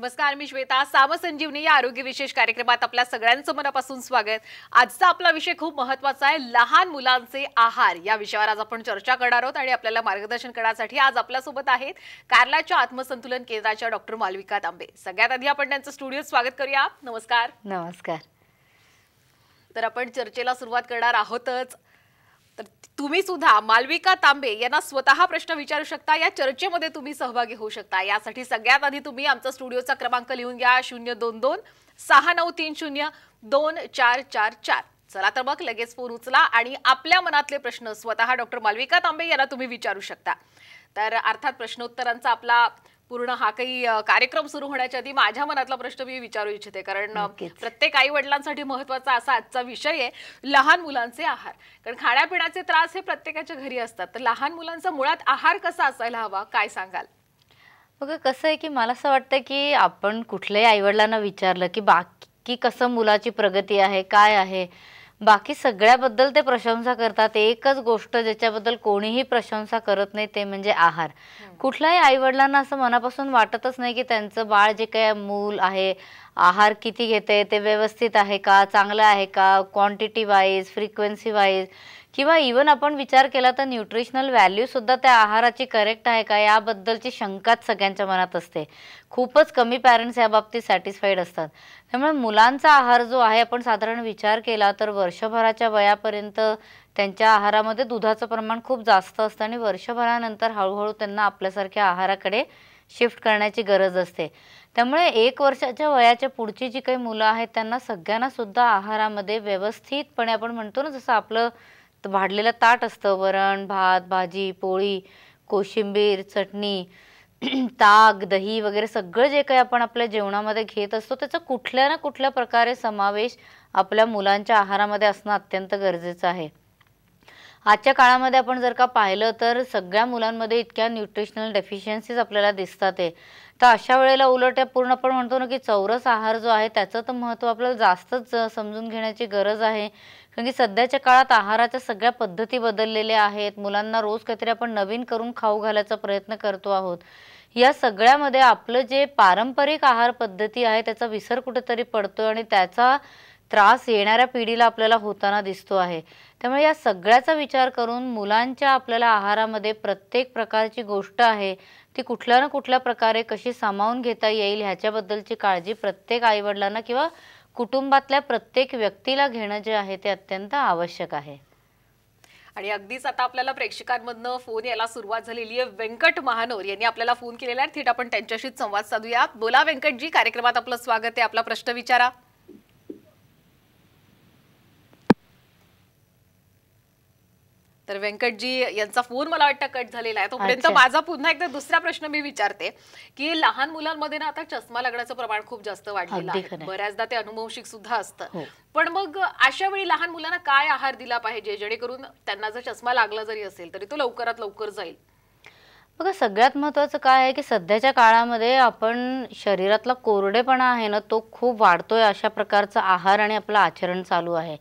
नमस्कार मी श्वेता सामसंजीवनी या आरोग्य विशेष कार्यक्रमात आपल्या सगळ्यांचं मनापासून स्वागत आजचा आपला विषय खूप महत्वाचा आहे लहान मुलांचे आहार या विषयावर आज आपण चर्चा करणार आहोत आणि आपल्याला मार्गदर्शन करण्यासाठी आज आपल्यासोबत आहेत कार्लाच्या आत्मसंतुलन केंद्राच्या डॉक्टर मालविका तांबे सगळ्यात आधी आपण त्यांचं स्टुडिओ स्वागत करूया नमस्कार नमस्कार तर आपण चर्चेला सुरुवात करणार आहोतच तर तुम्ही सुद्धा मालविका तांबे यांना स्वतः प्रश्न विचारू शकता या चर्चेमध्ये तुम्ही सहभागी होऊ शकता यासाठी सगळ्यात आधी तुम्ही आमचा स्टुडिओचा क्रमांक लिहून घ्या शून्य दोन दोन सहा नऊ तीन शून्य दोन चार चार चार चला तर मग लगेच फोन उचला आणि आपल्या मनातले प्रश्न स्वतः डॉक्टर मालविका तांबे यांना तुम्ही विचारू शकता तर अर्थात प्रश्नोत्तरांचा आपला पूर्ण हा काही कार्यक्रम सुरू होण्याच्या आधी माझ्या मनातला प्रश्न मी विचारू इच्छिते कारण प्रत्येक आई वडिलांसाठी महत्वाचा असा आजचा विषय आहे लहान मुलांचे आहार कारण खाण्यापिण्याचे त्रास हे प्रत्येकाच्या घरी असतात तर लहान मुलांचा मुळात आहार कसा असायला हवा काय सांगाल बघा कसं आहे की मला असं वाटतं की आपण कुठल्याही आईवडिलांना विचारलं की बाकी कसं मुलाची प्रगती आहे काय आहे बाकी सगळ्याबद्दल ते प्रशंसा करतात एकच गोष्ट ज्याच्याबद्दल कोणीही प्रशंसा करत नाही ते म्हणजे आहार कुठल्याही आई वडिलांना असं मनापासून वाटतच नाही की त्यांचं बाळ जे काय मूल आहे आहार किती घेते ते व्यवस्थित आहे का चांगलं आहे का क्वांटिटी वाईज फ्रिक्वेन्सी वाईज किंवा इवन आपण विचार केला तर न्यूट्रिशनल व्हॅल्यू सुद्धा त्या आहाराची करेक्ट आहे का याबद्दलची शंकाच सगळ्यांच्या मनात असते खूपच कमी पॅरेंट्स या बाबतीत सॅटिस्फाईड असतात त्यामुळे मुलांचा आहार जो आहे आपण साधारण विचार केला तर वर्षभराच्या वयापर्यंत त्यांच्या आहारामध्ये दुधाचं प्रमाण खूप जास्त असतं आणि वर्षभरानंतर हळूहळू त्यांना आपल्यासारख्या आहाराकडे शिफ्ट करण्याची गरज असते त्यामुळे एक वर्षाच्या वयाच्या पुढची जी काही मुलं आहेत त्यांना सगळ्यांना सुद्धा आहारामध्ये व्यवस्थितपणे आपण म्हणतो ना जसं आपलं तर वाढलेलं ताट असतं वरण भात भाजी पोळी कोशिंबीर चटणी ताक दही वगैरे सगळं जे काही आपण आपल्या जेवणामध्ये घेत असतो त्याचा कुठल्या ना कुठल्या प्रकारे समावेश आपल्या मुलांच्या आहारामध्ये असणं अत्यंत गरजेचं आहे आजच्या काळामध्ये आपण जर का पाहिलं तर सगळ्या मुलांमध्ये इतक्या न्यूट्रिशनल डेफिशियन्सीज आपल्याला दिसतात आहे तर अशा वेळेला उलट पूर्ण आपण म्हणतो ना की चौरस आहार जो आहे त्याचं तर महत्त्व आपल्याला जास्तच समजून घेण्याची गरज आहे कारण की सध्याच्या काळात आहाराच्या सगळ्या पद्धती बदललेल्या आहेत मुलांना रोज काहीतरी आपण नवीन करून खाऊ घालायचा प्रयत्न करतो आहोत या सगळ्यामध्ये आपलं जे पारंपरिक आहार पद्धती आहे त्याचा विसर कुठेतरी पडतोय आणि त्याचा त्रास येणाऱ्या पिढीला आपल्याला होताना दिसतो आहे त्यामुळे या सगळ्याचा विचार करून मुलांच्या आपल्याला आहारामध्ये प्रत्येक प्रकारची गोष्ट आहे ती कुठल्या ना कुठल्या प्रकारे कशी सामावून घेता येईल ह्याच्याबद्दलची काळजी प्रत्येक आईवडिलांना किंवा कुटुंबातल्या प्रत्येक व्यक्तीला घेणं जे आहे ते अत्यंत आवश्यक आहे आणि अगदीच आता आपल्याला प्रेक्षकांमधनं फोन यायला सुरुवात झालेली आहे व्यंकट महानोर यांनी आपल्याला फोन केलेला आहे थेट आपण त्यांच्याशी संवाद साधूया बोला व्यंकटजी कार्यक्रमात आपलं स्वागत आहे आपला प्रश्न विचारा तर व्यंकटजी यांचा फोन मला वाटतं कट झालेला आहे तोपर्यंत माझा पुन्हा एकदा दुसरा प्रश्न मी विचारते की लहान मुलांमध्ये ना आता चष्मा लागण्याचं प्रमाण खूप जास्त वाढलेलं आहे बऱ्याचदा ते अनुवंशिक सुद्धा असतं हो. पण मग अशा वेळी लहान मुलांना काय आहार दिला पाहिजे जेणेकरून त्यांना जर चष्मा लागला जरी असेल तरी तो लवकरात लवकर जाईल बघा सगळ्यात महत्वाचं काय आहे की सध्याच्या काळामध्ये आपण शरीरातला कोरडेपणा आहे ना तो खूप वाढतोय अशा प्रकारचा आहार आणि आपलं आचरण चालू आहे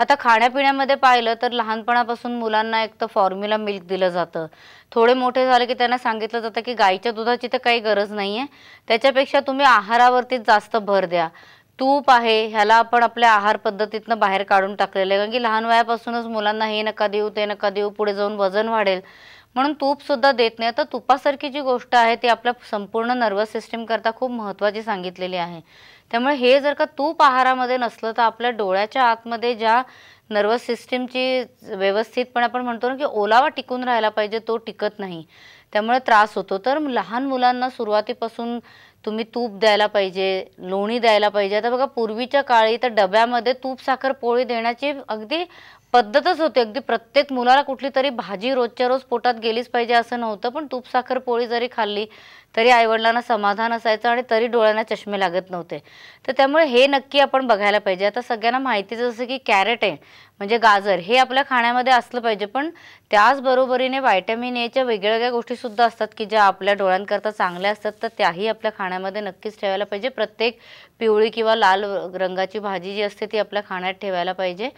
आता खाण्यापिण्यामध्ये पाहिलं तर लहानपणापासून मुलांना एक तर फॉर्म्युला मिल्क दिलं जातं थोडे मोठे झाले की त्यांना सांगितलं जातं की गाईच्या दुधाची तर काही गरज नाही आहे त्याच्यापेक्षा तुम्ही आहारावरतीच जास्त भर द्या तूप आहे ह्याला आपण आपल्या आहार पद्धतीतनं बाहेर काढून टाकलेलं आहे कारण की लहान वयापासूनच मुलांना हे नका देऊ ते नका देऊ पुढे जाऊन वजन वाढेल म्हणून तूप सुद्धा देत नाही तर तुपासारखी जी गोष्ट आहे ती आपल्या संपूर्ण नर्वस सिस्टीम करता खूप महत्वाची सांगितलेली आहे त्यामुळे हे जर का तूप आहारामध्ये नसलं तर आपल्या डोळ्याच्या आतमध्ये ज्या नर्वस सिस्टीमची व्यवस्थितपणे आपण म्हणतो ना की ओलावा टिकून राहायला पाहिजे तो टिकत नाही त्यामुळे त्रास होतो तर लहान मुलांना सुरुवातीपासून तुम्ही तूप द्यायला पाहिजे लोणी द्यायला पाहिजे आता बघा पूर्वीच्या काळी तर डब्यामध्ये तूप साखर पोळी देण्याची अगदी पद्धतच होती अगदी प्रत्येक मुलाला कुठली तरी भाजी रोजच्या रोज पोटात गेलीच पाहिजे असं नव्हतं पण तूप साखर पोळी जरी खाल्ली तरी आईवडिलांना समाधान असायचं आणि तरी डोळ्यांना चष्मे लागत नव्हते तर त्यामुळे हे नक्की आपण बघायला पाहिजे आता सगळ्यांना माहितीच जसं की कॅरेट आहे म्हणजे गाजर हे आपल्या खाण्यामध्ये असलं पाहिजे पण त्याचबरोबरीने व्हायटॅमिन एच्या वेगळ्या वेगळ्या गोष्टीसुद्धा असतात की ज्या आपल्या डोळ्यांकरता चांगल्या असतात तर त्याही आपल्या खाण्यामध्ये नक्कीच ठेवायला पाहिजे प्रत्येक पिवळी किंवा लाल रंगाची भाजी जी असते ती आपल्या खाण्यात ठेवायला पाहिजे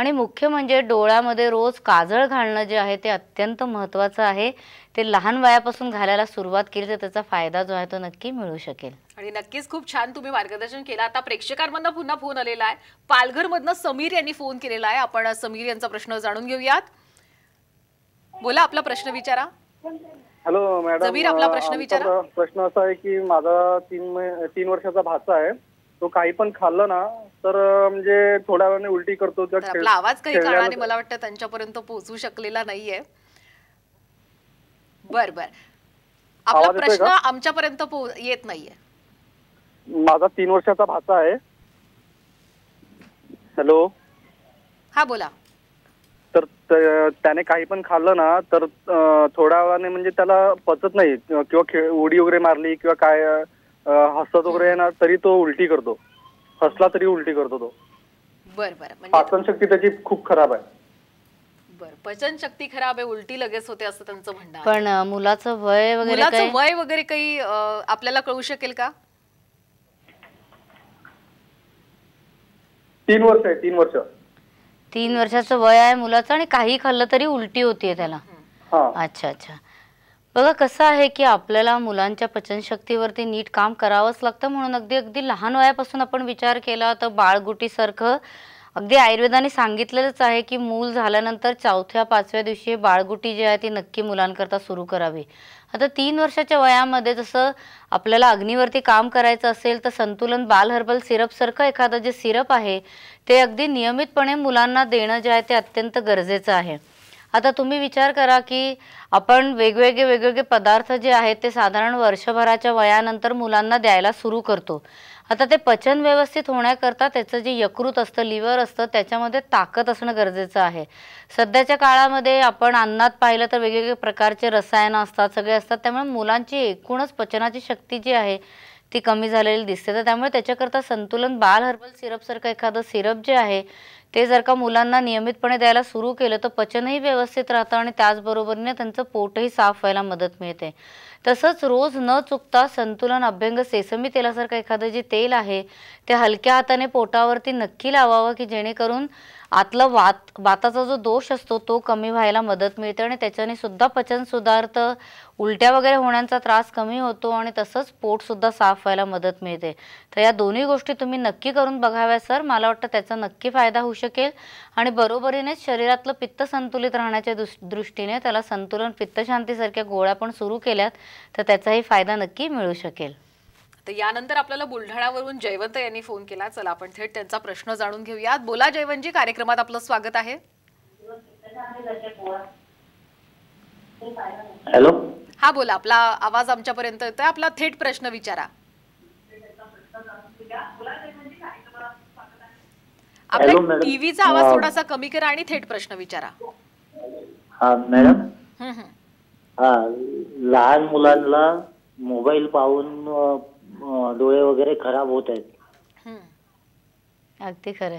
आणि मुख्य म्हणजे डोळ्यामध्ये रोज काजळ घालणं जे आहे ते अत्यंत महत्त्वाचं आहे ते लहान वयापासून घालायला सुरुवात केली तर त्याचा फायदा जो आहे तो नक्की मिळू शकेल आणि नक्कीच खूप छान तुम्ही मार्गदर्शन केलं आता प्रेक्षकांमधनं पुन्हा फोन आलेला आहे पालघरमधनं समीर यांनी फोन केलेला आहे आपण समीर यांचा प्रश्न जाणून घेऊयात बोला आपला प्रश्न विचारा हॅलो मॅडम मी आपला प्रश्न विचारा प्रश्न असा आहे की माझा तीन तीन वर्षाचा भाचा आहे तो काही पण खाल्लं ना तर म्हणजे थोड्या वेळाने उलटी करतो आपला आवाज काही कारणाने मला वाटतं त्यांच्यापर्यंत पोहोचू शकलेला नाहीये बर बर आपला प्रश्न आमच्यापर्यंत येत नाहीये माझा तीन वर्षाचा भाचा आहे हॅलो हा बोला तर त्याने काही पण खाल्लं ना तर थोड्या वेळाने म्हणजे त्याला पचत नाही किंवा ओडी उडी वगैरे मारली किंवा काय हसत वगैरे आहे ना तरी तो उलटी करतो हसला तरी उलटी करतो तो बर बर म्हणजे पाचनशक्ती त्याची खूप खराब आहे बर पचन शक्ती खराब आहे उलटी लगेच होते असं त्यांचं म्हणणं पण मुलाचं वय वगैरे वय वगैरे काही आपल्याला कळू शकेल का तीन वर्ष आहे तीन वर्ष तीन वर्षाचं वय आहे मुलाचं आणि काही खाल्लं तरी उलटी होतीये त्याला अच्छा अच्छा बघा कसं आहे की आपल्याला मुलांच्या पचनशक्तीवरती नीट काम करावंच लागतं म्हणून अगदी अगदी लहान वयापासून आपण विचार केला तर बाळगुटीसारखं अगदी आयुर्वेदाने सांगितलेलंच आहे की मूल झाल्यानंतर चौथ्या पाचव्या दिवशी बाळगुटी जी आहे ती नक्की मुलांकरता सुरू करावी आता तीन वर्षाच्या वयामध्ये जसं आपल्याला अग्नीवरती काम करायचं असेल तर संतुलन बाल हर्बल सिरपसारखं एखादं जे सिरप आहे ते अगदी नियमितपणे मुलांना देणं जे आहे ते अत्यंत गरजेचं आहे आता तुम्ही विचार करा की आपण वेगवेगळे वेगवेगळे पदार्थ जे आहेत ते साधारण वर्षभराच्या वयानंतर मुलांना द्यायला सुरू करतो आता ते पचन व्यवस्थित होण्याकरता त्याचं जे यकृत असतं लिव्हर असतं त्याच्यामध्ये ताकद असणं गरजेचं आहे सध्याच्या काळामध्ये आपण अन्नात पाहिलं तर वेगवेगळे प्रकारचे रसायनं असतात सगळे असतात त्यामुळे मुलांची एकूणच पचनाची शक्ती जी आहे ती कमी झालेली दिसते तर त्यामुळे त्याच्याकरता संतुलन बाल हर्बल सिरपसारखं एखादं सिरप जे आहे ते जर का मुलांना नियमितपणे द्यायला सुरू केलं तर पचनही व्यवस्थित राहतं आणि त्याचबरोबरीने त्यांचं पोटही साफ व्हायला मदत मिळते तसंच रोज न चुकता संतुलन अभ्यंग सेसमी तेलासारखं एखादं जे तेल आहे ते हलक्या हाताने पोटावरती नक्की लावावं की जेणेकरून आतला वात वाताचा जो दोष असतो तो कमी व्हायला मदत मिळते आणि त्याच्याने सुद्धा पचन सुधारतं उलट्या वगैरे होण्याचा त्रास कमी होतो आणि तसंच सुद्धा साफ व्हायला मदत मिळते तर या दोन्ही गोष्टी तुम्ही नक्की करून बघाव्या सर मला वाटतं त्याचा नक्की फायदा होऊ शकेल आणि बरोबरीनेच शरीरातलं पित्त संतुलित राहण्याच्या दृष्टीने त्याला संतुलन पित्तशांतीसारख्या गोळ्या पण सुरू केल्यात तर त्याचाही फायदा नक्की मिळू शकेल तर यानंतर आपल्याला बुलढाण्यावरून जयवंत यांनी फोन केला चला आपण थेट त्यांचा प्रश्न जाणून घेऊयात बोला जयवंतजी कार्यक्रमात आपलं स्वागत आहे हॅलो हा बोला आपला आवाज आमच्यापर्यंत येतोय आपला थेट प्रश्न विचारा आपला टीव्हीचा आवाज थोडासा कमी करा आणि थेट प्रश्न विचारा हा मॅडम हा लहान मुलांना मोबाईल पाहून डोळे वगैरे खराब होत आहेत अगदी खरं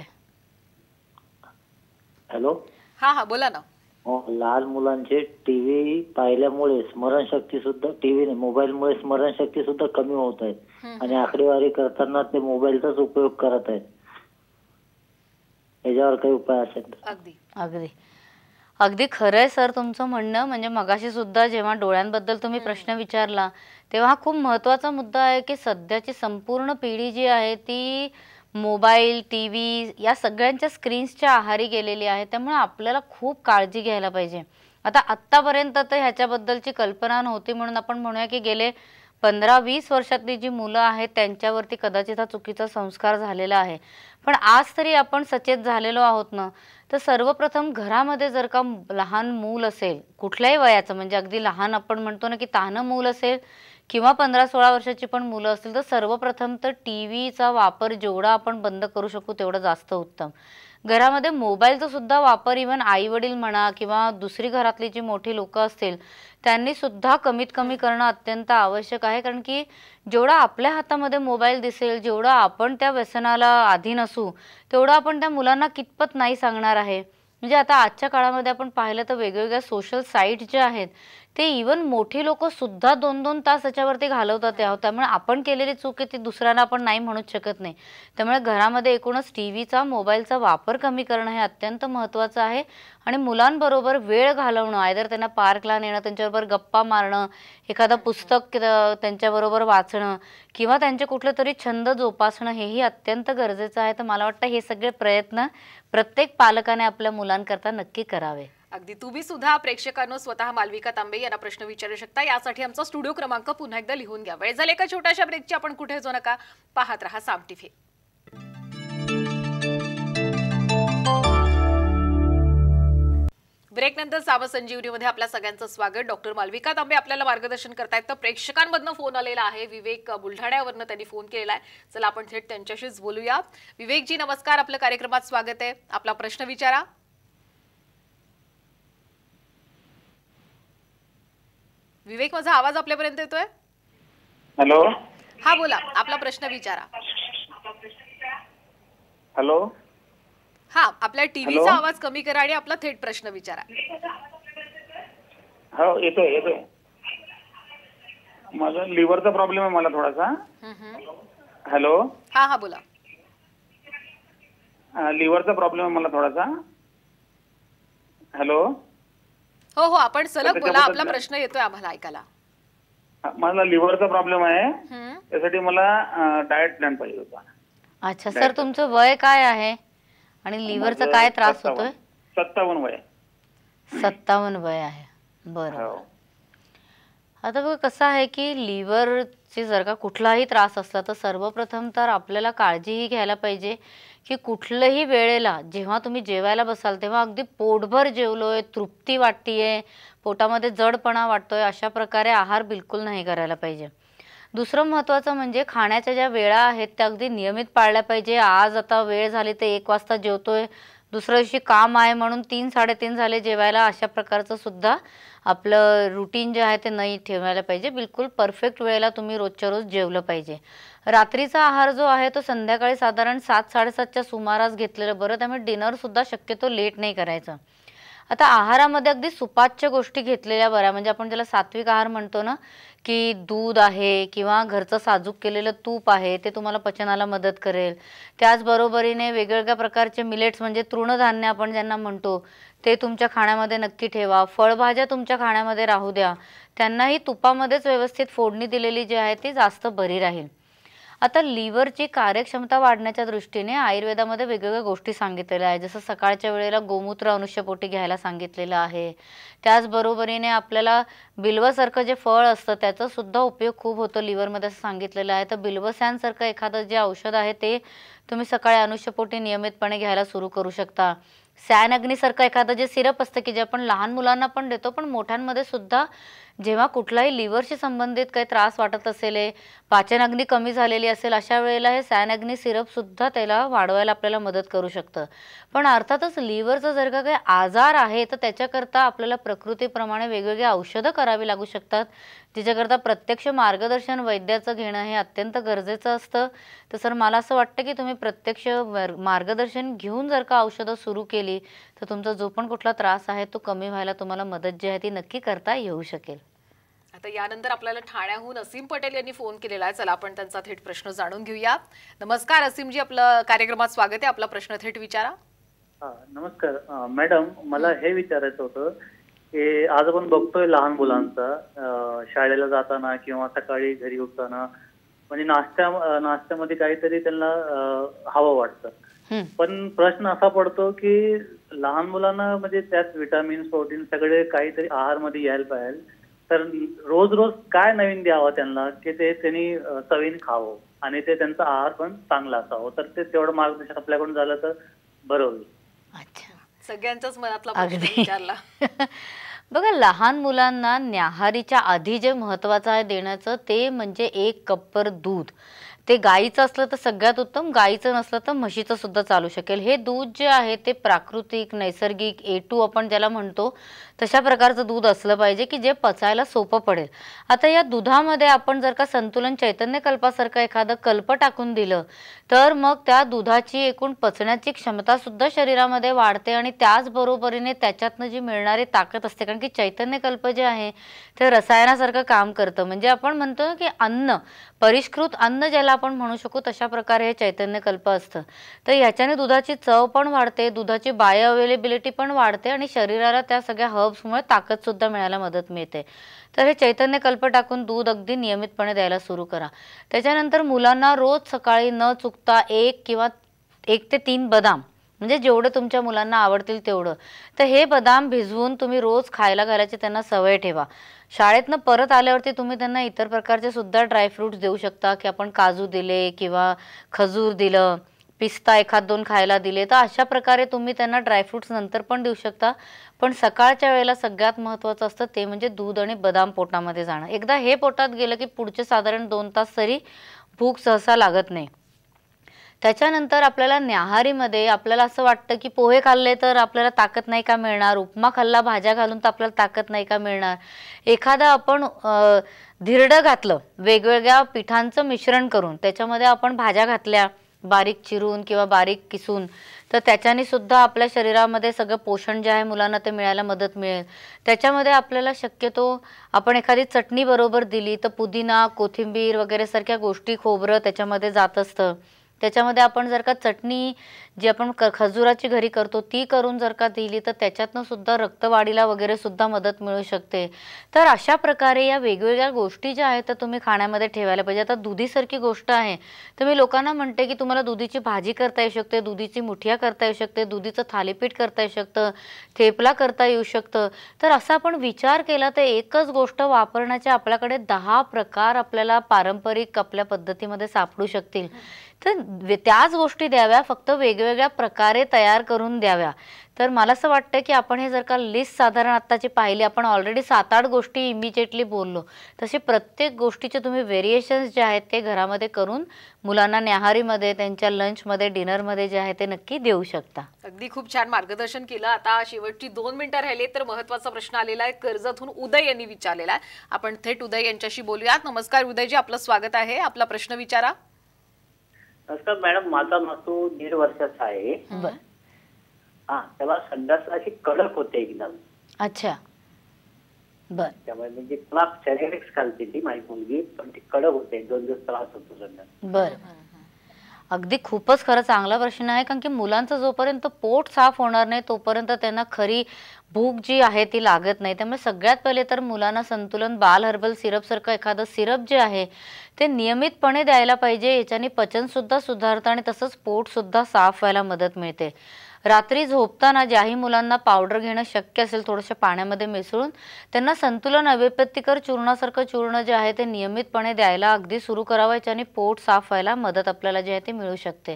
हॅलो हा हा बोला ना हो, लहान मुलांचे टीव्ही पाहिल्यामुळे स्मरणशक्ती सुद्धा टीव्ही नाही स्मरण स्मरणशक्ती सुद्धा कमी होत आहे आणि आकडेवारी करताना ते मोबाईलचाच उपयोग करत आहेत याच्यावर काही उपाय असेल अगदी अगदी अगदी खरं आहे सर तुमचं म्हणणं म्हणजे मगाशी सुद्धा जेव्हा डोळ्यांबद्दल तुम्ही प्रश्न विचारला तेव्हा खूप महत्वाचा मुद्दा आहे की सध्याची संपूर्ण पिढी जी आहे ती मोबाईल टी व्ही या सगळ्यांच्या स्क्रीन्सच्या आहारी गेलेली आहे त्यामुळे आपल्याला खूप काळजी घ्यायला पाहिजे आता आत्तापर्यंत तर ह्याच्याबद्दलची कल्पना नव्हती म्हणून आपण म्हणूया की गेले पंधरा वीस वर्षातली जी मुलं आहेत त्यांच्यावरती कदाचित हा चुकीचा संस्कार झालेला आहे पण आज तरी आपण सचेत झालेलो आहोत ना तर सर्वप्रथम घरामध्ये जर का लहान मूल असेल कुठल्याही वयाचं म्हणजे अगदी लहान आपण म्हणतो ना की तानं मूल असेल किंवा पंधरा सोळा वर्षाची पण मुलं असतील तर सर्वप्रथम तर टी व्हीचा वापर जेवढा आपण बंद करू शकू तेवढा जास्त उत्तम घरामध्ये मोबाईलचा सुद्धा वापर इव्हन आई वडील म्हणा किंवा दुसरी घरातली जी मोठी लोक असतील त्यांनी सुद्धा कमीत कमी करणं अत्यंत आवश्यक आहे कारण की जेवढा आपल्या हातामध्ये मोबाईल दिसेल जेवढा आपण त्या व्यसनाला अधीन असू तेवढं आपण त्या मुलांना कितपत नाही सांगणार आहे म्हणजे आता आजच्या काळामध्ये आपण पाहिलं तर वेगवेगळ्या सोशल साईट ज्या आहेत ते इवन मोठी लोक सुद्धा दोन दोन तास त्याच्यावरती घालवतात आहोत त्यामुळे आपण केलेली चूक आहे ती दुसऱ्यांना आपण नाही म्हणूच शकत नाही त्यामुळे घरामध्ये एकूणच टी व्हीचा मोबाईलचा वापर कमी करणं हे अत्यंत महत्त्वाचं आहे आणि मुलांबरोबर वेळ घालवणं आयदर त्यांना पार्कला नेणं त्यांच्याबरोबर गप्पा मारणं एखादं पुस्तक त्यांच्याबरोबर वाचणं किंवा त्यांचे कुठलं तरी छंद जोपासणं हेही अत्यंत गरजेचं आहे तर मला वाटतं हे सगळे प्रयत्न प्रत्येक पालकाने आपल्या मुलांकरता नक्की करावे अगदी तुम्ही सुद्धा प्रेक्षकांनो स्वतः मालविका तांबे यांना प्रश्न विचारू शकता यासाठी आमचा स्टुडिओ क्रमांक पुन्हा एकदा लिहून घ्या वेळ झाले एका छोट्याशा ब्रेकची आपण कुठे जाऊ नका पाहत राहा साम टिफे ब्रेकनंतर साम संजीवनीमध्ये आपल्या सगळ्यांचं स्वागत डॉक्टर मालविका तांबे आपल्याला मार्गदर्शन करतायत तर प्रेक्षकांमधनं फोन आलेला आहे विवेक बुलढाण्यावरनं त्यांनी फोन केलेला आहे चला आपण थेट त्यांच्याशीच बोलूया विवेकजी नमस्कार आपलं कार्यक्रमात स्वागत आहे आपला प्रश्न विचारा विवेक माझा आवाज आपल्यापर्यंत येतोय हॅलो हा बोला आपला प्रश्न विचारा हॅलो हा आपल्या टीव्हीचा आवाज कमी करा आणि आपला थेट प्रश्न विचारा हो येतोय येतोय माझा लिव्हरचा प्रॉब्लेम आहे मला थोडासा हॅलो हा हा बोला लिव्हरचा प्रॉब्लेम आहे मला थोडासा हॅलो हो हो आपण सलग बोला आपला प्रश्न येतोय आम्हाला ऐकायला मला लिव्हरचा प्रॉब्लेम आहे त्यासाठी मला डायट प्लॅन पाहिजे होता अच्छा सर तुमचं वय काय आहे आणि लिव्हरचा काय त्रास होतोय सत्तावन्न वय सत्तावन्न वय आहे बरं हो. आता बघा कसं आहे की लिव्हरचे जर का कुठलाही त्रास असला तर सर्वप्रथम तर आपल्याला काळजीही घ्यायला पाहिजे की कुठलंही वेळेला जेव्हा तुम्ही जेवायला बसाल तेव्हा अगदी पोटभर जेवलोय तृप्ती वाटतीये पोटामध्ये जडपणा वाटतोय अशा प्रकारे आहार बिलकुल नाही करायला पाहिजे दुसरं महत्त्वाचं म्हणजे खाण्याच्या ज्या वेळा आहेत त्या अगदी नियमित पाळल्या पाहिजे आज आता वेळ झाली तर एक वाजता जेवतोय दुसऱ्या दिवशी काम आहे म्हणून तीन साडेतीन झाले जेवायला अशा प्रकारचं सुद्धा आपलं रुटीन जे आहे ते नाही ठेवायला पाहिजे बिलकुल परफेक्ट वेळेला तुम्ही रोजच्या रोज जेवलं पाहिजे रात्रीचा आहार जो आहे तो संध्याकाळी साधारण सात साडेसातच्या सुमारास घेतलेलं बरं त्यामुळे डिनरसुद्धा शक्यतो लेट नाही करायचं आता आहारामध्ये अगदी सुपाच्य गोष्टी घेतलेल्या बऱ्या म्हणजे आपण ज्याला सात्विक आहार म्हणतो ना की दूध आहे किंवा घरचं साजूक केलेलं तूप आहे ते तुम्हाला पचनाला मदत करेल त्याचबरोबरीने वेगवेगळ्या प्रकारचे मिलेट्स म्हणजे तृणधान्य आपण ज्यांना म्हणतो ते तुमच्या खाण्यामध्ये नक्की ठेवा फळभाज्या तुमच्या खाण्यामध्ये राहू द्या त्यांनाही तुपामध्येच व्यवस्थित फोडणी दिलेली जी आहे ती जास्त बरी राहील आता लिव्हरची कार्यक्षमता वाढण्याच्या दृष्टीने आयुर्वेदामध्ये वेगवेगळ्या गोष्टी सांगितलेल्या आहेत जसं सकाळच्या वेळेला गोमूत्र अनुष्यपोटी घ्यायला सांगितलेलं आहे त्याचबरोबरीने आपल्याला बिल्वसारखं जे फळ असतं त्याचा सुद्धा उपयोग खूप होतो लिव्हरमध्ये असं सांगितलेलं आहे तर बिल्वस्यांसारखं एखादं जे औषध आहे ते तुम्ही सकाळी अनुष्यपोटी नियमितपणे घ्यायला सुरू करू शकता सॅन अग्नीसारखं एखादं जे सिरप असतं की जे आपण लहान मुलांना पण देतो पण मोठ्यांमध्ये सुद्धा जेव्हा कुठलाही लिव्हरशी संबंधित काही त्रास वाटत असेल पाचन अग्नी कमी झालेली असेल अशा वेळेला हे सिरप सिरपसुद्धा त्याला वाढवायला आपल्याला मदत करू शकतं पण अर्थातच लिव्हरचा जर का काही आजार आहे तर त्याच्याकरता आपल्याला प्रकृतीप्रमाणे वेगवेगळी औषधं करावी लागू शकतात तिच्याकरता प्रत्यक्ष मार्गदर्शन वैद्याचं घेणं हे अत्यंत गरजेचं असतं तर सर मला असं वाटतं की तुम्ही प्रत्यक्ष मार्गदर्शन घेऊन जर का औषधं सुरू केली तर तुमचा जो पण कुठला त्रास आहे तो कमी व्हायला तुम्हाला मदत जी आहे ती नक्की करता येऊ शकेल आता यानंतर आपल्याला ठाण्याहून असीम पटेल यांनी फोन केलेला आहे चला आपण त्यांचा थेट प्रश्न जाणून घेऊया नमस्कार असीमजी आपलं कार्यक्रमात स्वागत आहे आपला प्रश्न थेट विचारा नमस्कार मॅडम मला हे विचारायचं होतं की आज आपण बघतोय लहान मुलांचा शाळेला जाताना किंवा सकाळी घरी उठताना म्हणजे नाश्त्या नाश्त्यामध्ये काहीतरी त्यांना हवं वाटतं पण प्रश्न असा पडतो की लहान मुलांना म्हणजे त्यात विटामिन्स प्रोटीन सगळे काहीतरी आहारमध्ये यायला पाहिजे तर रोज रोज काय नवीन द्यावं त्यांना की ते त्यांनी चवीन खावं आणि ते त्यांचा आहार पण चांगला असावं तर ते तेवढं मार्गदर्शन आपल्याकडून झालं तर बरं होईल सगळ्यांचाच मनातला विचारला बघा लहान मुलांना न्याहारीच्या आधी जे महत्वाचं आहे देण्याचं ते म्हणजे एक कप्पर दूध ते गाईचं असलं तर सगळ्यात उत्तम गाईचं नसलं तर म्हशीचं सुद्धा चालू शकेल हे दूध जे आहे ते प्राकृतिक नैसर्गिक ए टू आपण ज्याला म्हणतो तशा प्रकारचं दूध असलं पाहिजे की जे पचायला सोपं पडेल आता या दुधामध्ये आपण जर का संतुलन चैतन्य कल्पासारखं एखादं कल्प टाकून दिलं तर मग त्या दुधाची एकूण पचण्याची क्षमता सुद्धा शरीरामध्ये वाढते आणि त्याचबरोबरीने त्याच्यातनं जी मिळणारी ताकद असते कारण की चैतन्य कल्प जे आहे ते रसायनासारखं काम करतं म्हणजे आपण म्हणतो की अन्न परिष्कृत अन्न ज्याला आपण म्हणू शकू तशा प्रकारे हे चैतन्य कल्प असतं तर याच्याने दुधाची चव पण वाढते दुधाची बाय अवेलेबिलिटी पण वाढते आणि शरीराला त्या सगळ्या हर्ब्समुळे ताकदसुद्धा मिळायला मदत मिळते तर हे चैतन्य कल्प टाकून दूध अगदी नियमितपणे द्यायला सुरू करा त्याच्यानंतर मुलांना रोज सकाळी न चुकता एक किंवा एक ते तीन बदाम म्हणजे जेवढं तुमच्या मुलांना आवडतील तेवढं तर हे बदाम भिजवून तुम्ही रोज खायला घालायची त्यांना सवय ठेवा शाळेतनं परत आल्यावरती तुम्ही त्यांना इतर प्रकारचे सुद्धा ड्रायफ्रूट्स देऊ शकता की आपण काजू दिले किंवा खजूर दिलं पिस्ता एखाद दोन खायला दिले तर अशा प्रकारे तुम्ही त्यांना ड्रायफ्रूट्स नंतर पण देऊ शकता पण सकाळच्या वेळेला सगळ्यात महत्त्वाचं असतं ते म्हणजे दूध आणि बदाम पोटामध्ये जाणं एकदा हे पोटात गेलं की पुढचे साधारण दोन तास तरी भूक सहसा लागत नाही त्याच्यानंतर आपल्याला न्याहारीमध्ये आपल्याला असं वाटतं की पोहे खाल्ले तर आपल्याला ताकद नाही का मिळणार उपमा खाल्ला भाज्या घालून तर आपल्याला ताकद नाही का मिळणार एखादा आपण धिरडं घातलं वेगवेगळ्या पिठांचं मिश्रण करून त्याच्यामध्ये आपण भाज्या घातल्या बारीक चिरून किंवा बारीक किसून तर त्याच्याने सुद्धा आपल्या शरीरामध्ये सगळं पोषण जे आहे मुलांना ते मिळायला मदत मिळेल त्याच्यामध्ये आपल्याला शक्यतो आपण एखादी चटणी बरोबर दिली तर पुदिना कोथिंबीर वगैरे सारख्या गोष्टी खोबरं त्याच्यामध्ये जात असतं त्याच्यामध्ये आपण जर का चटणी जी आपण क खजुराची घरी करतो ती करून जर का दिली तर त्याच्यातनं सुद्धा रक्तवाढीला वगैरे सुद्धा मदत मिळू शकते तर अशा प्रकारे या वेगवेगळ्या गोष्टी ज्या आहेत त्या तुम्ही खाण्यामध्ये ठेवायला पाहिजे आता दुधीसारखी गोष्ट आहे तर मी लोकांना म्हणते की तुम्हाला दुधीची भाजी करता येऊ शकते दुधीची मुठिया करता येऊ शकते दुधीचं थालीपीठ करता येऊ शकतं थेपला करता येऊ शकतं तर असा आपण विचार केला तर एकच गोष्ट वापरण्याच्या आपल्याकडे दहा प्रकार आपल्याला पारंपरिक आपल्या पद्धतीमध्ये सापडू शकतील तर त्याच गोष्टी द्याव्या फक्त वेगवेगळ्या वेगवेगळ्या प्रकारे तयार करून द्याव्या तर मला असं वाटतं की आपण हे जर का लिस्ट साधारण आत्ताची पाहिली आपण ऑलरेडी सात आठ गोष्टी इमिजिएटली बोललो तसे प्रत्येक गोष्टीचे तुम्ही व्हेरिएशन्स जे आहेत ते घरामध्ये करून मुलांना न्याहारीमध्ये त्यांच्या लंचमध्ये डिनरमध्ये जे आहे ते नक्की देऊ शकता अगदी खूप छान मार्गदर्शन केलं आता शेवटची दोन मिनिटं राहिले तर महत्वाचा प्रश्न आलेला आहे कर्जतहून उदय यांनी विचारलेला आहे आपण थेट उदय यांच्याशी बोलूयात नमस्कार उदयजी आपलं स्वागत आहे आपला प्रश्न विचारा नमस्कार मॅडम माझा नातू दीड वर्षाचा आहे बर हा त्याला संडास अशी कडक होते एकदम अच्छा बर त्यामुळे म्हणजे मला सेरेलेक्स खालते ती माझी मुलगी पण ती कडक होते दोन दिवस त्रास होतो संडास बर अगदी खूपच खरं चांगला प्रश्न आहे कारण की मुलांचं जोपर्यंत पोट साफ होणार नाही तोपर्यंत त्यांना खरी भूक जी आहे ती लागत नाही त्यामुळे सगळ्यात पहिले तर मुलांना संतुलन बाल हर्बल सिरप सारखं एखादं सिरप जे आहे ते नियमितपणे द्यायला पाहिजे याच्याने पचनसुद्धा सुधारतं आणि तसंच पोटसुद्धा साफ व्हायला मदत मिळते रात्री झोपताना ज्याही मुलांना पावडर घेणं शक्य असेल थोडंशा पाण्यामध्ये मिसळून त्यांना संतुलन अवेपत्तिकर चूर्णासारखं चूर्ण जे आहे ते नियमितपणे द्यायला अगदी सुरू करावं याच्याने पोट साफ व्हायला मदत आपल्याला जे आहे ती मिळू शकते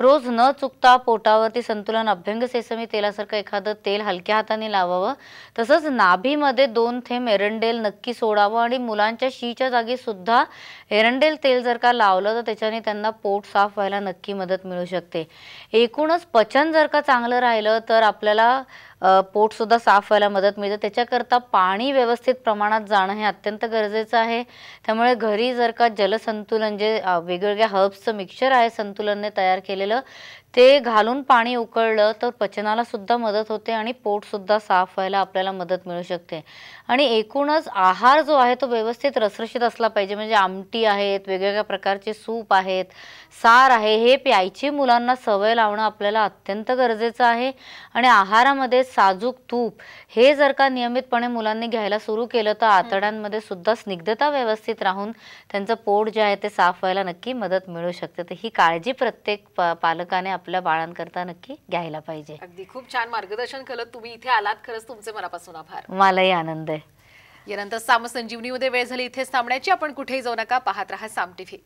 रोज न चुकता पोटावरती संतुलन अभ्यंग सेसमी तेलासारखं एखादं तेल हलक्या हाताने लावावं तसंच नाभीमध्ये दोन थेंब एरंडेल नक्की सोडावं आणि मुलांच्या शीच्या जागी सुद्धा एरंडेल तेल जर का लावलं तर त्याच्याने त्यांना पोट साफ व्हायला नक्की मदत मिळू शकते एकूणच पचन जर का चांगलं राहिलं तर आपल्याला पोटसुद्धा साफ व्हायला मदत मिळते त्याच्याकरता पाणी व्यवस्थित प्रमाणात जाणं हे अत्यंत गरजेचं आहे त्यामुळे घरी जर का जलसंतुलन जे वेगवेगळ्या हर्ब्सचं मिक्सचर आहे संतुलनने तयार केलेलं ते घालून पाणी उकळलं तर पचनाला सुद्धा मदत होते आणि पोटसुद्धा साफ व्हायला आपल्याला मदत मिळू शकते आणि एकूणच आहार जो आहे तो व्यवस्थित रसरशीत असला पाहिजे म्हणजे आमटी आहेत वेगवेगळ्या प्रकारचे सूप आहेत सार आहे हे प्यायची मुलांना सवय लावणं आपल्याला अत्यंत गरजेचं आहे आणि आहारामध्ये साजूक तूप हे जर का नियमितपणे मुलांनी घ्यायला सुरू केलं तर आतड्यांमध्ये सुद्धा स्निग्धता व्यवस्थित राहून त्यांचं पोट जे आहे ते साफ व्हायला नक्की मदत मिळू शकते तर ही काळजी प्रत्येक पालकाने आपल्या बाळांकरता नक्की घ्यायला पाहिजे अगदी खूप छान मार्गदर्शन केलं तुम्ही इथे आलात खरंच तुमचे मनापासून आभार मलाही आनंद आहे यानंतर साम संजीवनीमध्ये वेळ झाली इथे थांबण्याची आपण कुठेही जाऊ नका पाहत राहा साम टीव्ही